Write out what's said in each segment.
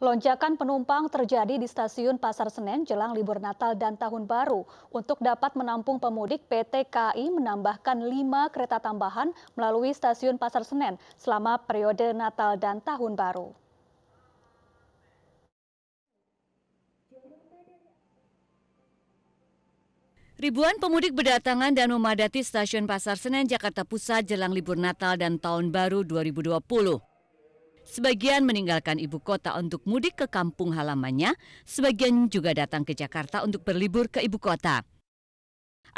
Lonjakan penumpang terjadi di stasiun Pasar Senen jelang libur Natal dan Tahun Baru. Untuk dapat menampung pemudik, PT KAI menambahkan 5 kereta tambahan melalui stasiun Pasar Senen selama periode Natal dan Tahun Baru. Ribuan pemudik berdatangan dan memadati stasiun Pasar Senen, Jakarta Pusat jelang libur Natal dan Tahun Baru 2020. Sebagian meninggalkan ibu kota untuk mudik ke kampung halamannya, sebagian juga datang ke Jakarta untuk berlibur ke ibu kota.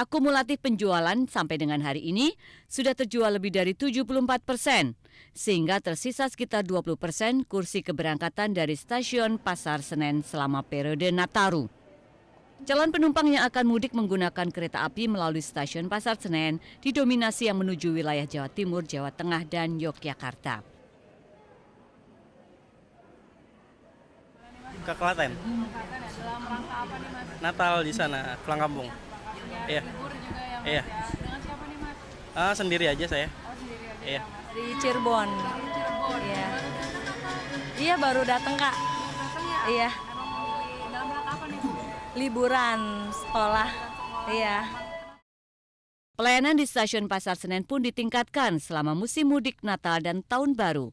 Akumulatif penjualan sampai dengan hari ini sudah terjual lebih dari 74 persen, sehingga tersisa sekitar 20 persen kursi keberangkatan dari stasiun Pasar Senen selama periode Nataru. Calon penumpang yang akan mudik menggunakan kereta api melalui stasiun Pasar Senen didominasi yang menuju wilayah Jawa Timur, Jawa Tengah, dan Yogyakarta. ke Klaten. Ya, Natal di sana, pulang kampung. iya. iya. Ya, iya. Ya. Ah, sendiri aja saya. Oh, iya. Dari Cirebon. Iya. Iya baru datang kak. Iya. Liburan sekolah. Iya. Pelayanan di stasiun Pasar Senen pun ditingkatkan selama musim mudik Natal dan Tahun Baru.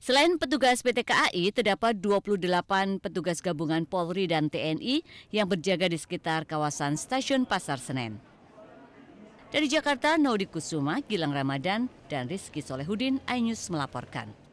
Selain petugas PT KAI, terdapat 28 petugas gabungan Polri dan TNI yang berjaga di sekitar kawasan stasiun Pasar Senen. Dari Jakarta, Naudi Kusuma, Gilang Ramadan, dan Rizky Solehudin, iNews melaporkan.